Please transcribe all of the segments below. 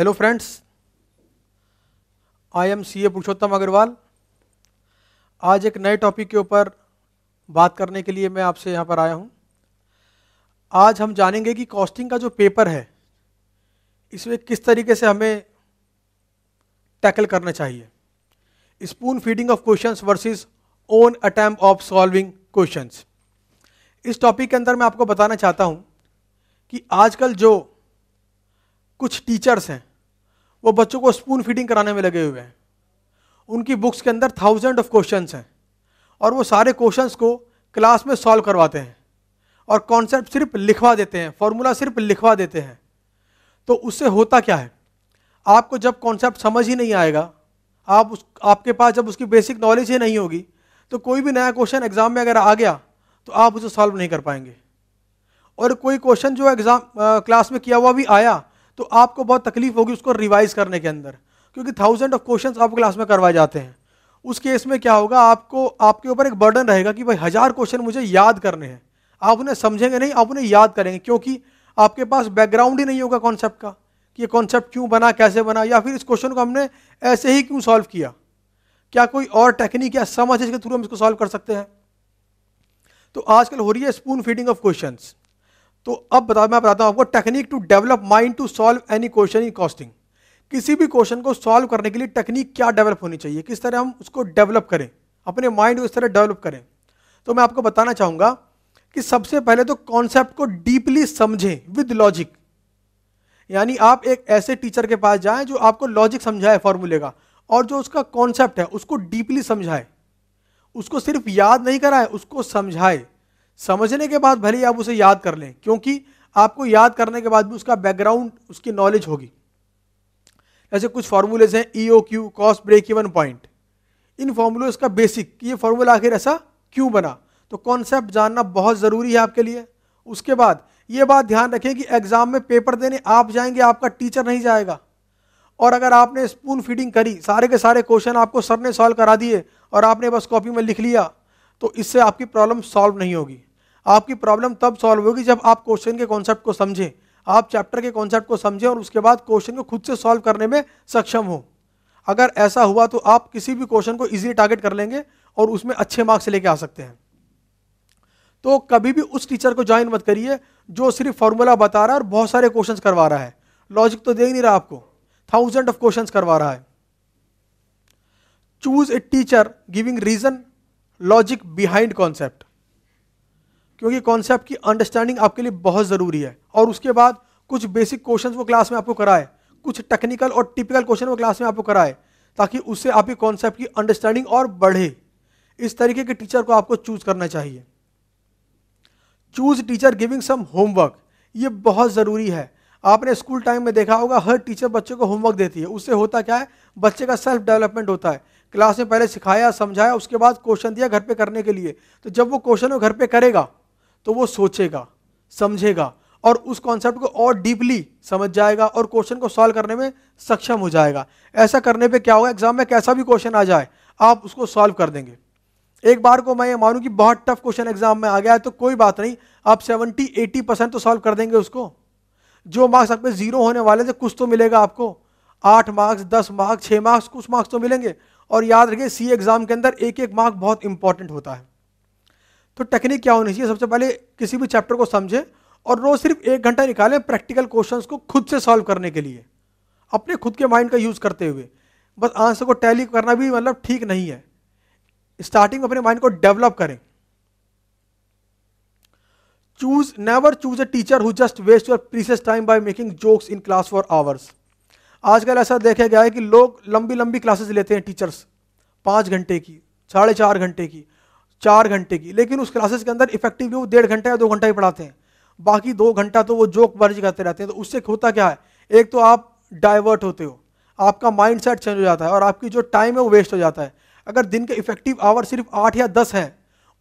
Hello friends I am C A Purushottam Agrawal आज एक नए टॉपिक के ऊपर बात करने के लिए मैं आपसे यहाँ पर आया हूँ आज हम जानेंगे कि कॉस्टिंग का जो पेपर है इसमें किस तरीके से हमें टैकल करना चाहिए spoon feeding of questions versus own attempt of solving questions इस टॉपिक के अंदर मैं आपको बताना चाहता हूँ कि आजकल जो कुछ टीचर्स हैं वो बच्चों को स्पून फीडिंग कराने में लगे हुए हैं उनकी बुक्स के अंदर थाउजेंड ऑफ क्वेश्चन हैं और वो सारे क्वेश्चन को क्लास में सॉल्व करवाते हैं और कॉन्सेप्ट सिर्फ लिखवा देते हैं फॉर्मूला सिर्फ लिखवा देते हैं तो उससे होता क्या है आपको जब कॉन्सेप्ट समझ ही नहीं आएगा आप उस आपके पास जब उसकी बेसिक नॉलेज ही नहीं होगी तो कोई भी नया क्वेश्चन एग्ज़ाम में अगर आ गया तो आप उसे सॉल्व नहीं कर पाएंगे और कोई क्वेश्चन जो एग्ज़ाम क्लास में किया हुआ भी आया तो आपको बहुत तकलीफ होगी उसको रिवाइज करने के अंदर क्योंकि थाउजेंड ऑफ क्वेश्चन आपको क्लास में करवाए जाते हैं उस केस में क्या होगा आपको आपके ऊपर एक बर्डन रहेगा कि भाई हज़ार क्वेश्चन मुझे याद करने हैं आप उन्हें समझेंगे नहीं आप उन्हें याद करेंगे क्योंकि आपके पास बैकग्राउंड ही नहीं होगा कॉन्सेप्ट का कि ये कॉन्सेप्ट क्यों बना कैसे बना या फिर इस क्वेश्चन को हमने ऐसे ही क्यों सॉल्व किया क्या कोई और टेक्निक या समझ इसके थ्रू हम इसको सॉल्व कर सकते हैं तो आजकल हो रही है स्पून फीडिंग ऑफ क्वेश्चंस तो अब बता मैं बताता हूँ आपको technique to develop mind to solve any question in costing किसी भी क्वेश्चन को सॉल्व करने के लिए टेक्निक क्या डेवलप होनी चाहिए किस तरह हम उसको डेवलप करें अपने माइंड को इस तरह डेवलप करें तो मैं आपको बताना चाहूँगा कि सबसे पहले तो कॉन्सेप्ट को डीपली समझें विद लॉजिक यानी आप एक ऐसे टीचर के पास जाएं जो आपको लॉजिक समझाए फॉर्मूले का और जो उसका कॉन्सेप्ट है उसको डीपली समझाए उसको सिर्फ याद नहीं कराए उसको समझाए समझने के बाद भले ही आप उसे याद कर लें क्योंकि आपको याद करने के बाद भी उसका बैकग्राउंड उसकी नॉलेज होगी जैसे कुछ फार्मूलेज हैं E O Q cost break even point इन फार्मूलोज का बेसिक ये फार्मूला आखिर ऐसा क्यों बना तो कॉन्सेप्ट जानना बहुत ज़रूरी है आपके लिए उसके बाद ये बात ध्यान रखें कि एग्ज़ाम में पेपर देने आप जाएंगे आपका टीचर नहीं जाएगा और अगर आपने स्पून फीडिंग करी सारे के सारे क्वेश्चन आपको सर ने सॉल्व करा दिए और आपने बस कॉपी में लिख लिया तो इससे आपकी प्रॉब्लम सॉल्व नहीं होगी आपकी प्रॉब्लम तब सॉल्व होगी जब आप क्वेश्चन के कॉन्सेप्ट को समझें आप चैप्टर के कॉन्सेप्ट को समझें और उसके बाद क्वेश्चन को खुद से सॉल्व करने में सक्षम हो अगर ऐसा हुआ तो आप किसी भी क्वेश्चन को इजीली टारगेट कर लेंगे और उसमें अच्छे मार्क्स लेके आ सकते हैं तो कभी भी उस टीचर को ज्वाइन मत करिए जो सिर्फ फॉर्मूला बता रहा है और बहुत सारे क्वेश्चन करवा रहा है लॉजिक तो दे नहीं रहा आपको थाउजेंड ऑफ क्वेश्चन करवा रहा है choose a teacher giving reason logic behind concept क्योंकि कॉन्सेप्ट की अंडरस्टैंडिंग आपके लिए बहुत ज़रूरी है और उसके बाद कुछ बेसिक क्वेश्चन वो क्लास में आपको कराए कुछ टेक्निकल और टिपिकल क्वेश्चन वो क्लास में आपको कराए ताकि उससे आपकी कॉन्सेप्ट की अंडरस्टैंडिंग और बढ़े इस तरीके के टीचर को आपको चूज करना चाहिए choose teacher giving some homework ये बहुत ज़रूरी है आपने स्कूल टाइम में देखा होगा हर टीचर बच्चे को होमवर्क देती है उससे होता क्या है बच्चे का सेल्फ डेवलपमेंट होता है क्लास में पहले सिखाया समझाया उसके बाद क्वेश्चन दिया घर पे करने के लिए तो जब वो क्वेश्चन वो घर पे करेगा तो वो सोचेगा समझेगा और उस कॉन्सेप्ट को और डीपली समझ जाएगा और क्वेश्चन को सॉल्व करने में सक्षम हो जाएगा ऐसा करने पे क्या होगा एग्जाम में कैसा भी क्वेश्चन आ जाए आप उसको सॉल्व कर देंगे एक बार को मैं ये मानूं कि बहुत टफ क्वेश्चन एग्जाम में आ गया है तो कोई बात नहीं आप सेवेंटी एटी परसेंट तो सॉल्व कर देंगे उसको जो मार्क्स आप जीरो होने वाले थे कुछ तो मिलेगा आपको आठ मार्क्स दस मार्क्स छः मार्क्स कुछ मार्क्स तो मिलेंगे और याद रखिए सी एग्जाम के अंदर एक एक मार्क बहुत इंपॉर्टेंट होता है तो टेक्निक क्या होनी चाहिए सबसे पहले किसी भी चैप्टर को समझें और रोज़ सिर्फ एक घंटा निकालें प्रैक्टिकल क्वेश्चंस को खुद से सॉल्व करने के लिए अपने खुद के माइंड का यूज़ करते हुए बस आंसर को टैली करना भी मतलब ठीक नहीं है स्टार्टिंग अपने माइंड को डेवलप करें choose never choose a teacher who just waste your precious time by making jokes in class for hours आजकल ऐसा देखा गया है कि लोग लंबी लंबी क्लासेस लेते हैं टीचर्स पाँच घंटे की साढ़े चार घंटे की चार घंटे की लेकिन उस क्लासेस के अंदर इफेक्टिवली वो डेढ़ घंटा या दो घंटा ही पढ़ाते हैं बाकी दो घंटा तो वो जोक बर्जी करते रहते हैं तो उससे होता क्या है एक तो आप डाइवर्ट होते हो आपका माइंड सेट चेंज हो जाता है और आपकी जो टाइम है वो वेस्ट हो जाता है अगर दिन के इफेक्टिव आवर सिर्फ आठ या दस हैं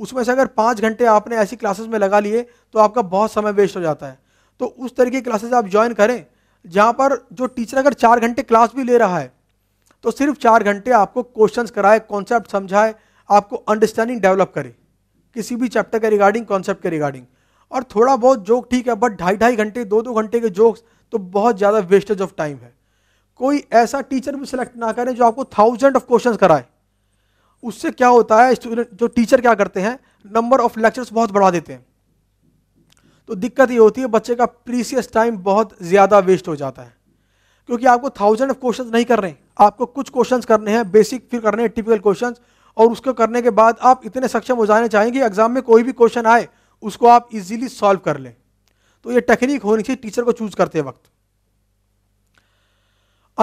उसमें से अगर पाँच घंटे आपने ऐसी क्लासेस में लगा लिए तो आपका बहुत समय वेस्ट हो जाता है तो उस तरीके की क्लासेज आप ज्वाइन करें जहाँ पर जो टीचर अगर चार घंटे क्लास भी ले रहा है तो सिर्फ चार घंटे आपको क्वेश्चंस कराए कॉन्सेप्ट समझाए आपको अंडरस्टैंडिंग डेवलप करे किसी भी चैप्टर के रिगार्डिंग कॉन्सेप्ट के रिगार्डिंग और थोड़ा बहुत जोक ठीक है बट ढाई ढाई घंटे दो दो घंटे के जोक्स तो बहुत ज़्यादा वेस्टेज ऑफ टाइम है कोई ऐसा टीचर भी सिलेक्ट ना करें जो आपको थाउजेंड ऑफ क्वेश्चन कराए उससे क्या होता है स्टूडेंट जो टीचर क्या करते हैं नंबर ऑफ लेक्चर्स बहुत बढ़ा देते हैं तो दिक्कत ये होती है बच्चे का प्रीसियस टाइम बहुत ज़्यादा वेस्ट हो जाता है क्योंकि आपको थाउजेंड ऑफ क्वेश्चन नहीं कर रहे आपको कुछ क्वेश्चन करने हैं बेसिक फिर करने हैं टिपिकल क्वेश्चन और उसको करने के बाद आप इतने सक्षम हो जाने चाहेंगे एग्ज़ाम में कोई भी क्वेश्चन आए उसको आप इजीली सॉल्व कर लें तो ये टेक्निक होनी चाहिए टीचर को चूज करते वक्त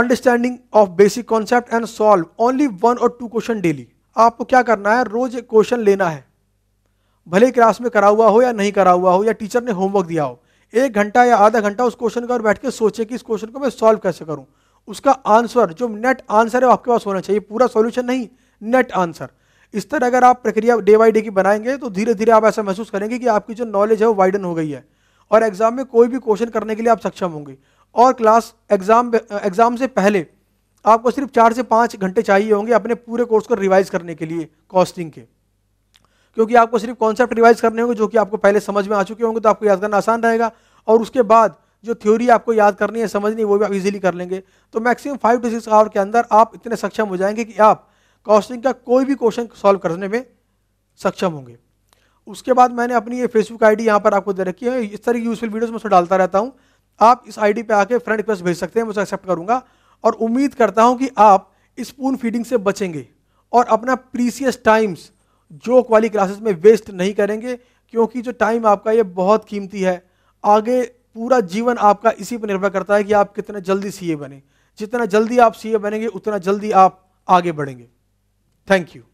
understanding of basic concept and solve only one और टू क्वेश्चन डेली आपको क्या करना है रोज एक क्वेश्चन लेना है भले क्लास में करा हुआ हो या नहीं करा हुआ हो या टीचर ने होमवर्क दिया हो एक घंटा या आधा घंटा उस क्वेश्चन का बैठ के सोचे कि इस क्वेश्चन को मैं सॉल्व कैसे करूं उसका आंसर जो नेट आंसर है आपके पास होना चाहिए पूरा सॉल्यूशन नहीं नेट आंसर इस तरह अगर आप प्रक्रिया डे बाई डे की बनाएंगे तो धीरे धीरे आप ऐसा महसूस करेंगे कि आपकी जो नॉलेज है वो वाइडन हो गई है और एग्ज़ाम में कोई भी क्वेश्चन करने के लिए आप सक्षम होंगे और क्लास एग्ज़ाम एग्ज़ाम से पहले आपको सिर्फ चार से पाँच घंटे चाहिए होंगे अपने पूरे कोर्स को रिवाइज करने के लिए कॉस्टिंग के क्योंकि आपको सिर्फ कॉन्सेप्ट रिवाइज करने होंगे जो कि आपको पहले समझ में आ चुके होंगे तो आपको याद करना आसान रहेगा और उसके बाद जो थ्योरी आपको याद करनी है समझनी है वो भी आप इजीली कर लेंगे तो maximum five to six hour के अंदर आप इतने सक्षम हो जाएंगे कि आप कॉस्टिंग का कोई भी क्वेश्चन सॉल्व करने में सक्षम होंगे उसके बाद मैंने अपनी ये फेसबुक आईडी यहाँ पर आपको दे रखी है इस तरह की यूजफुल वीडियोस में उसे डालता रहता हूँ आप इस आईडी पे आके फ्रेंड रिक्वेस्ट भेज सकते हैं मैं उसे एक्सेप्ट करूँगा और उम्मीद करता हूँ कि आप स्पून फीडिंग से बचेंगे और अपना प्रीसियस टाइम्स जोक वाली क्लासेस में वेस्ट नहीं करेंगे क्योंकि जो टाइम आपका ये बहुत कीमती है आगे पूरा जीवन आपका इसी पर निर्भर करता है कि आप कितना जल्दी सी बने जितना जल्दी आप सी बनेंगे उतना जल्दी आप आगे बढ़ेंगे Thank you.